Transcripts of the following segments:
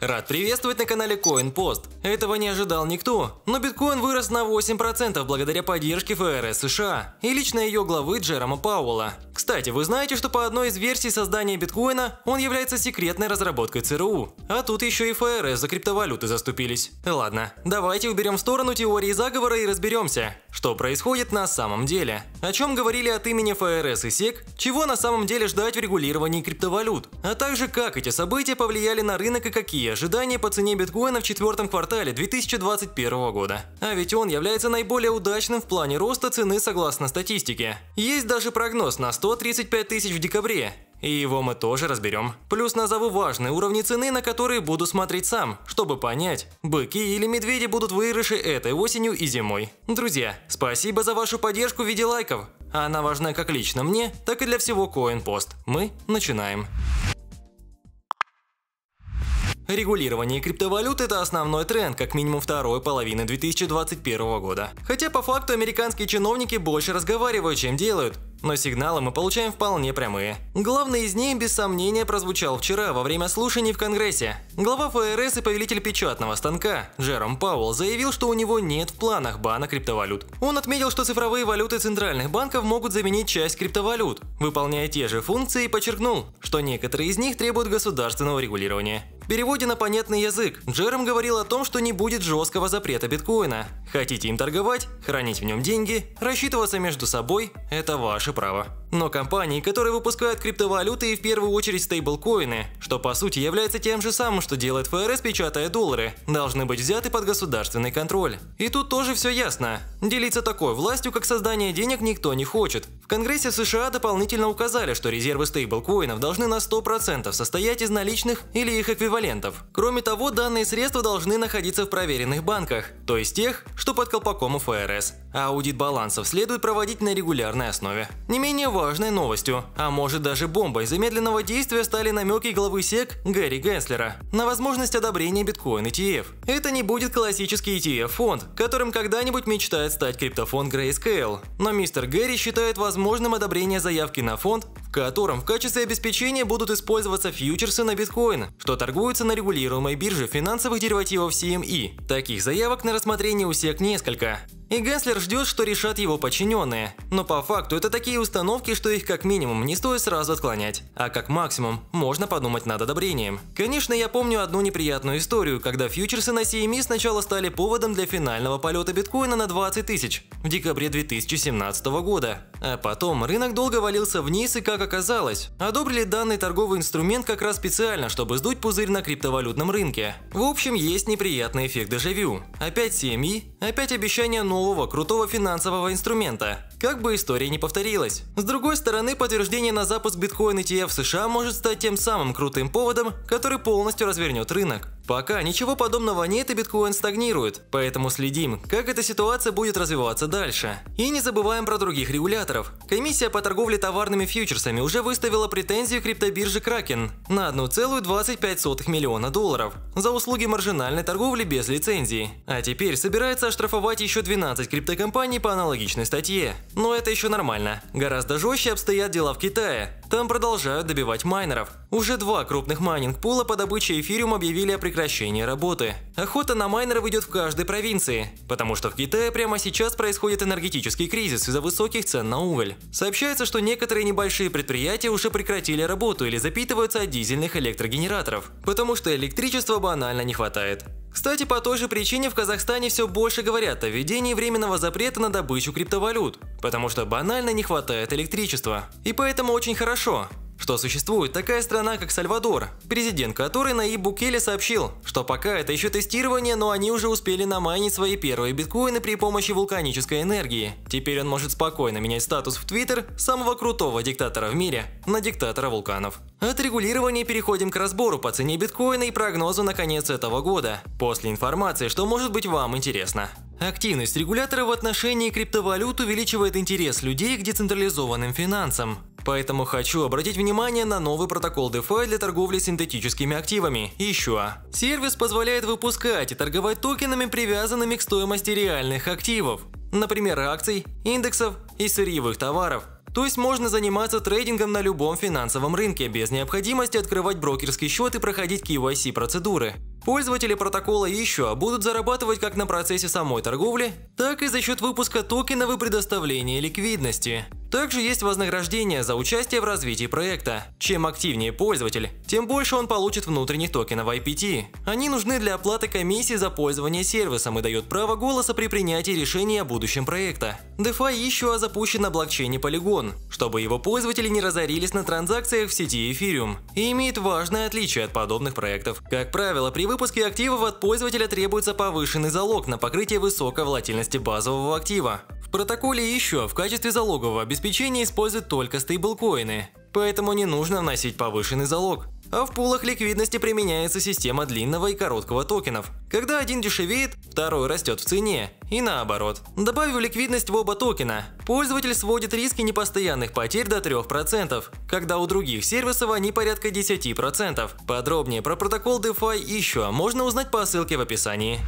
Рад приветствовать на канале CoinPost. Этого не ожидал никто, но биткоин вырос на 8% благодаря поддержке ФРС США и лично ее главы Джерома Пауэлла. Кстати, вы знаете, что по одной из версий создания биткоина он является секретной разработкой ЦРУ. А тут еще и ФРС за криптовалюты заступились. Ладно, давайте уберем в сторону теории заговора и разберемся, что происходит на самом деле. О чем говорили от имени ФРС и СЕК, чего на самом деле ждать в регулировании криптовалют, а также как эти события повлияли на рынок и какие ожидания по цене биткоина в четвертом квартале 2021 года. А ведь он является наиболее удачным в плане роста цены согласно статистике. Есть даже прогноз на 135 тысяч в декабре, и его мы тоже разберем. Плюс назову важные уровни цены, на которые буду смотреть сам, чтобы понять, быки или медведи будут выигрыши этой осенью и зимой. Друзья, спасибо за вашу поддержку в виде лайков. Она важна как лично мне, так и для всего CoinPost. Мы начинаем. Регулирование криптовалют – это основной тренд, как минимум второй половины 2021 года. Хотя по факту американские чиновники больше разговаривают, чем делают. Но сигналы мы получаем вполне прямые. Главный из них, без сомнения, прозвучал вчера во время слушаний в Конгрессе. Глава ФРС и повелитель печатного станка Джером Пауэлл заявил, что у него нет в планах бана криптовалют. Он отметил, что цифровые валюты центральных банков могут заменить часть криптовалют, выполняя те же функции и подчеркнул, что некоторые из них требуют государственного регулирования. В переводе на понятный язык Джером говорил о том, что не будет жесткого запрета биткоина. Хотите им торговать, хранить в нем деньги, рассчитываться между собой – это ваше право. Но компании, которые выпускают криптовалюты и в первую очередь стейблкоины, что по сути является тем же самым, что делает ФРС, печатая доллары, должны быть взяты под государственный контроль. И тут тоже все ясно. Делиться такой властью, как создание денег, никто не хочет. В Конгрессе США дополнительно указали, что резервы стейблкоинов должны на 100% состоять из наличных или их эквивалентов. Кроме того, данные средства должны находиться в проверенных банках, то есть тех, что под колпаком у ФРС. А аудит балансов следует проводить на регулярной основе. Не менее важной новостью, а может даже бомбой замедленного действия стали намеки главы СЕК Гэри Генслера на возможность одобрения биткоин ETF. Это не будет классический ETF-фонд, которым когда-нибудь мечтает стать криптофонд Grayscale, но мистер Гэри считает возможным одобрение заявки на фонд, в котором в качестве обеспечения будут использоваться фьючерсы на биткоин, что торгуются на регулируемой бирже финансовых деривативов CME. Эм Таких заявок на рассмотрение у СЕК несколько. И Генслер ждет, что решат его подчиненные. Но по факту это такие установки, что их как минимум не стоит сразу отклонять, а как максимум можно подумать над одобрением. Конечно, я помню одну неприятную историю, когда фьючерсы на CME сначала стали поводом для финального полета биткоина на 20 тысяч в декабре 2017 года. А потом рынок долго валился вниз и, как оказалось, одобрили данный торговый инструмент как раз специально, чтобы сдуть пузырь на криптовалютном рынке. В общем, есть неприятный эффект дежавю. Опять семьи, опять обещание нового крутого финансового инструмента. Как бы история не повторилась. С другой стороны, подтверждение на запуск биткоин ETF в США может стать тем самым крутым поводом, который полностью развернет рынок. Пока ничего подобного нет и биткоин стагнирует, поэтому следим, как эта ситуация будет развиваться дальше. И не забываем про других регуляторов. Комиссия по торговле товарными фьючерсами уже выставила претензию криптобирже Kraken на 1,25 миллиона долларов за услуги маржинальной торговли без лицензии. А теперь собирается оштрафовать еще 12 криптокомпаний по аналогичной статье. Но это еще нормально. Гораздо жестче обстоят дела в Китае. Там продолжают добивать майнеров. Уже два крупных майнинг-пула по добыче эфириум объявили о прекращении работы. Охота на майнеров идет в каждой провинции, потому что в Китае прямо сейчас происходит энергетический кризис из-за высоких цен на уголь. Сообщается, что некоторые небольшие предприятия уже прекратили работу или запитываются от дизельных электрогенераторов, потому что электричества банально не хватает. Кстати, по той же причине в Казахстане все больше говорят о введении временного запрета на добычу криптовалют, потому что банально не хватает электричества. И поэтому очень хорошо, что существует такая страна, как Сальвадор, президент которой Наиб Букеле сообщил, что пока это еще тестирование, но они уже успели намайнить свои первые биткоины при помощи вулканической энергии. Теперь он может спокойно менять статус в Твиттер самого крутого диктатора в мире на диктатора вулканов. От регулирования переходим к разбору по цене биткоина и прогнозу на конец этого года, после информации, что может быть вам интересно. Активность регулятора в отношении криптовалют увеличивает интерес людей к децентрализованным финансам. Поэтому хочу обратить внимание на новый протокол DeFi для торговли синтетическими активами. Еще. Сервис позволяет выпускать и торговать токенами, привязанными к стоимости реальных активов. Например, акций, индексов и сырьевых товаров. То есть можно заниматься трейдингом на любом финансовом рынке без необходимости открывать брокерский счет и проходить KYC процедуры. Пользователи протокола еще будут зарабатывать как на процессе самой торговли, так и за счет выпуска токенов и предоставления ликвидности. Также есть вознаграждение за участие в развитии проекта. Чем активнее пользователь, тем больше он получит внутренних токенов IPT. Они нужны для оплаты комиссии за пользование сервисом и дают право голоса при принятии решения о будущем проекта. DeFi еще запущен на блокчейне Polygon, чтобы его пользователи не разорились на транзакциях в сети Ethereum и имеет важное отличие от подобных проектов. Как правило, при выпуске активов от пользователя требуется повышенный залог на покрытие высокой волатильности базового актива. В протоколе еще в качестве залогового обеспечения обеспечения используют только стейблкоины, поэтому не нужно вносить повышенный залог. А в пулах ликвидности применяется система длинного и короткого токенов. Когда один дешевеет, второй растет в цене, и наоборот. Добавив ликвидность в оба токена, пользователь сводит риски непостоянных потерь до 3%, когда у других сервисов они порядка 10%. Подробнее про протокол DeFi еще можно узнать по ссылке в описании.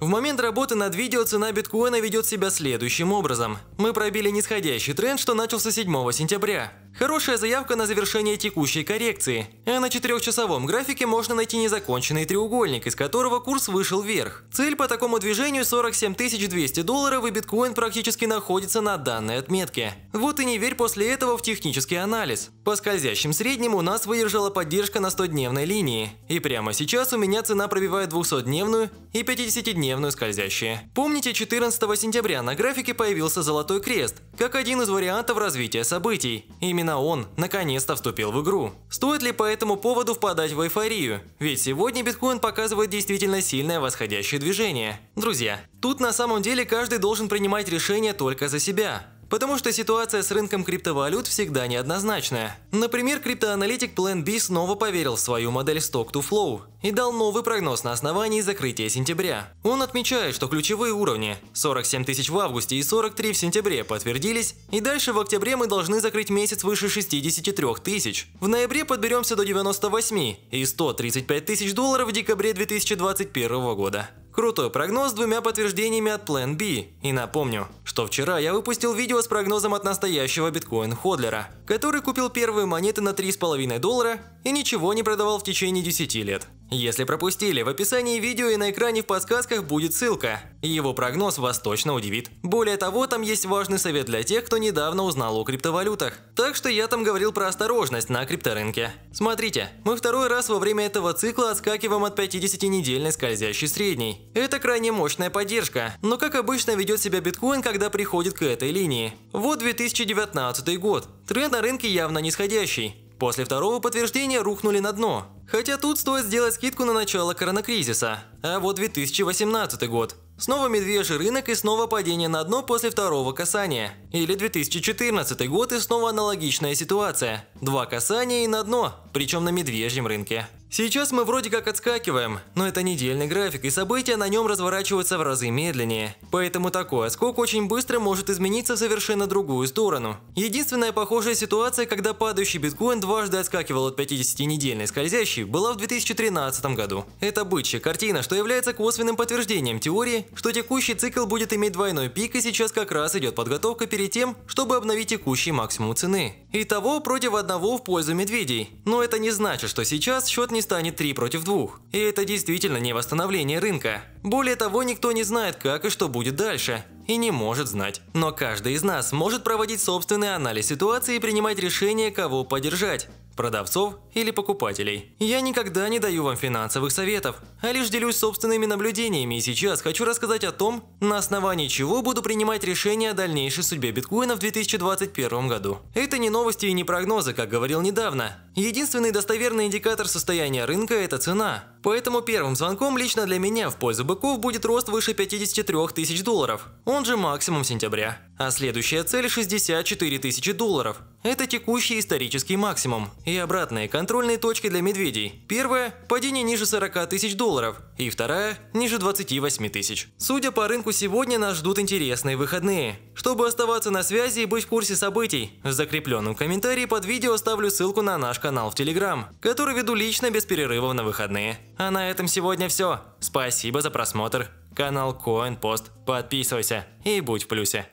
В момент работы над видео цена биткоина ведет себя следующим образом. Мы пробили нисходящий тренд, что начался 7 сентября. Хорошая заявка на завершение текущей коррекции. А на четырехчасовом графике можно найти незаконченный треугольник, из которого курс вышел вверх. Цель по такому движению 47 200 долларов и биткоин практически находится на данной отметке. Вот и не верь после этого в технический анализ. По скользящим средним у нас выдержала поддержка на 100-дневной линии. И прямо сейчас у меня цена пробивает 200-дневную и 50-дневную скользящие. Помните, 14 сентября на графике появился золотой крест, как один из вариантов развития событий. Именно именно он наконец-то вступил в игру. Стоит ли по этому поводу впадать в эйфорию? Ведь сегодня биткоин показывает действительно сильное восходящее движение. Друзья, тут на самом деле каждый должен принимать решение только за себя. Потому что ситуация с рынком криптовалют всегда неоднозначная. Например, криптоаналитик Plan B снова поверил в свою модель Stock to Flow и дал новый прогноз на основании закрытия сентября. Он отмечает, что ключевые уровни 47 тысяч в августе и 43 в сентябре подтвердились, и дальше в октябре мы должны закрыть месяц выше 63 тысяч. В ноябре подберемся до 98 и 135 тысяч долларов в декабре 2021 года. Крутой прогноз с двумя подтверждениями от Plan B. И напомню, что вчера я выпустил видео с прогнозом от настоящего биткоин-ходлера, который купил первые монеты на 3,5 доллара и ничего не продавал в течение 10 лет. Если пропустили, в описании видео и на экране в подсказках будет ссылка. Его прогноз вас точно удивит. Более того, там есть важный совет для тех, кто недавно узнал о криптовалютах. Так что я там говорил про осторожность на крипторынке. Смотрите, мы второй раз во время этого цикла отскакиваем от 50-недельной скользящей средней. Это крайне мощная поддержка, но как обычно ведет себя биткоин, когда приходит к этой линии. Вот 2019 год. Тренд на рынке явно нисходящий. После второго подтверждения рухнули на дно. Хотя тут стоит сделать скидку на начало коронакризиса. А вот 2018 год. Снова медвежий рынок и снова падение на дно после второго касания. Или 2014 год и снова аналогичная ситуация. Два касания и на дно, причем на медвежьем рынке. Сейчас мы вроде как отскакиваем, но это недельный график, и события на нем разворачиваются в разы медленнее. Поэтому такой отскок очень быстро может измениться в совершенно другую сторону. Единственная похожая ситуация, когда падающий биткоин дважды отскакивал от 50-недельной скользящей, была в 2013 году. Это бычья картина, что является косвенным подтверждением теории что текущий цикл будет иметь двойной пик и сейчас как раз идет подготовка перед тем, чтобы обновить текущий максимум цены. Итого против одного в пользу медведей. Но это не значит, что сейчас счет не станет 3 против 2. И это действительно не восстановление рынка. Более того, никто не знает, как и что будет дальше и не может знать. Но каждый из нас может проводить собственный анализ ситуации и принимать решение, кого поддержать продавцов или покупателей. Я никогда не даю вам финансовых советов, а лишь делюсь собственными наблюдениями и сейчас хочу рассказать о том, на основании чего буду принимать решение о дальнейшей судьбе биткоина в 2021 году. Это не новости и не прогнозы, как говорил недавно, Единственный достоверный индикатор состояния рынка – это цена. Поэтому первым звонком лично для меня в пользу быков будет рост выше 53 тысяч долларов, он же максимум сентября. А следующая цель – 64 тысячи долларов. Это текущий исторический максимум. И обратные контрольные точки для медведей. Первая – падение ниже 40 тысяч долларов. И вторая – ниже 28 тысяч. Судя по рынку, сегодня нас ждут интересные выходные. Чтобы оставаться на связи и быть в курсе событий, в закрепленном комментарии под видео оставлю ссылку на наш канал канал в Телеграм, который веду лично без перерывов на выходные. А на этом сегодня все. Спасибо за просмотр. Канал CoinPost. Подписывайся и будь в плюсе.